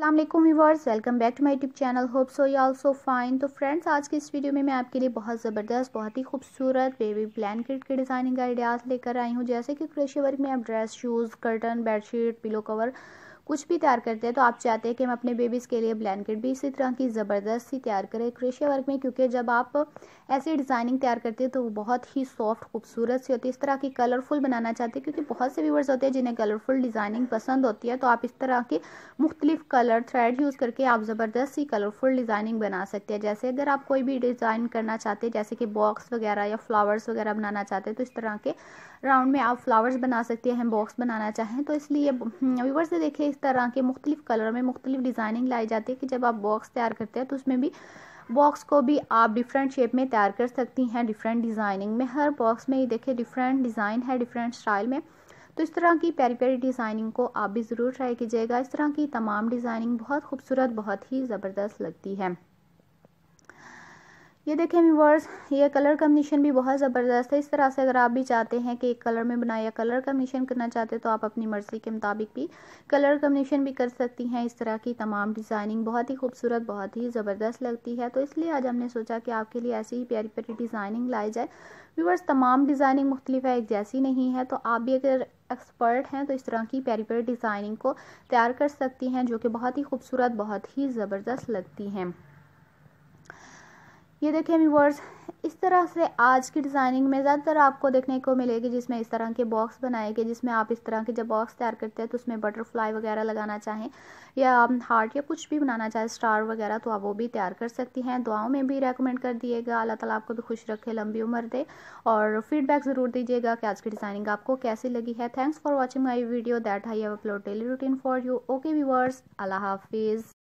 अस्सलाम वालेकुम viewers welcome back to my YouTube channel hope so you also fine तो friends आज के इस वीडियो में मैं आपके लिए बहुत ज़बरदस्त बहुत ही खूबसूरत बेबी ब्लैंकेट के डिज़ाइनिंग आइडियाज़ लेकर आई हूँ जैसे कि क्रेशे वर्क में आप dress shoes curtain bedsheet pillow cover कुछ भी तैयार करते हैं तो आप चाहते हैं कि हम अपने बेबीज़ के लिए ब्लैंकेट भी इसी तरह की ज़बरदस्त ही तैयार करें क्रेशिया वर्क में क्योंकि जब आप ऐसी डिज़ाइनिंग तैयार करते हैं तो वो बहुत ही सॉफ्ट खूबसूरत सी होती है इस तरह की कलरफुल बनाना चाहते हैं क्योंकि बहुत से व्यूवर्स होते हैं जिन्हें कलरफुल डिज़ाइनिंग पसंद होती है तो आप इस तरह की मुख्तलिफ कलर थ्रेड यूज़ करके आप ज़बरदस्त सी कलरफुल डिज़ाइनिंग बना सकते हैं जैसे अगर आप कोई भी डिज़ाइन करना चाहते हैं जैसे कि बॉक्स वगैरह या फ्लावर्स वगैरह बनाना चाहते हैं तो इस तरह के राउंड में आप फ्लावर्स बना सकते हैं बॉक्स बनाना चाहें तो इसलिए व्यूवर्स ने देखिए इस तरह के मुख्तलिफ कलर में मुख्तलिफ डिज़ाइनिंग लाई जाती है कि जब आप बॉक्स तैयार करते हैं तो उसमें भी बॉक्स को भी आप डिफरेंट शेप में तैयार कर सकती हैं डिफरेंट डिज़ाइनिंग में हर बॉक्स में ये देखें डिफरेंट डिज़ाइन है डिफरेंट स्टाइल में तो इस तरह की प्यारी प्यारी डिज़ाइनिंग को आप भी ज़रूर ट्राई कीजिएगा इस तरह की तमाम डिज़ाइनिंग बहुत खूबसूरत बहुत ही ज़बरदस्त लगती है ये देखें व्यूवर्स ये कलर कम्बिनेशन भी बहुत ज़बरदस्त है इस तरह से अगर आप भी चाहते हैं कि एक कलर में बनाए या कलर कम्बिनेशन करना चाहते हैं तो आप अपनी मर्ज़ी के मुताबिक भी कलर कम्बिनेशन भी कर सकती हैं इस तरह की तमाम डिज़ाइनिंग बहुत ही खूबसूरत बहुत ही ज़बरदस्त लगती है तो इसलिए आज हमने सोचा कि आपके लिए ऐसी ही प्यारी प्यारी डिज़ाइनिंग लाई जाए व्यूवर्स तमाम डिज़ाइनिंग मुख्तलिफ है एक जैसी नहीं है तो आप भी अगर एक्सपर्ट हैं तो इस तरह की प्यारी प्यारी डिज़ाइनिंग को तैयार कर सकती हैं जो कि बहुत ही खूबसूरत बहुत ही ज़बरदस्त लगती हैं ये देखें व्यूवर्स इस तरह से आज की डिज़ाइनिंग में ज़्यादातर आपको देखने को मिलेगी जिसमें इस तरह के बॉक्स बनाए गए जिसमें आप इस तरह के जब बॉक्स तैयार करते हैं तो उसमें बटरफ्लाई वगैरह लगाना चाहें या हार्ट या कुछ भी बनाना चाहें स्टार वगैरह तो आप वो भी तैयार कर सकती हैं दुआओं में भी रेकमेंड कर दिएगा अल्लाह तला आपको भी खुश रखे लंबी उम्र दे और फीडबैक ज़रूर दीजिएगा कि आज की डिज़ाइनिंग आपको कैसी लगी है thanks for watching my video that I upload daily routine for you okay viewers अल्लाह हाफिज़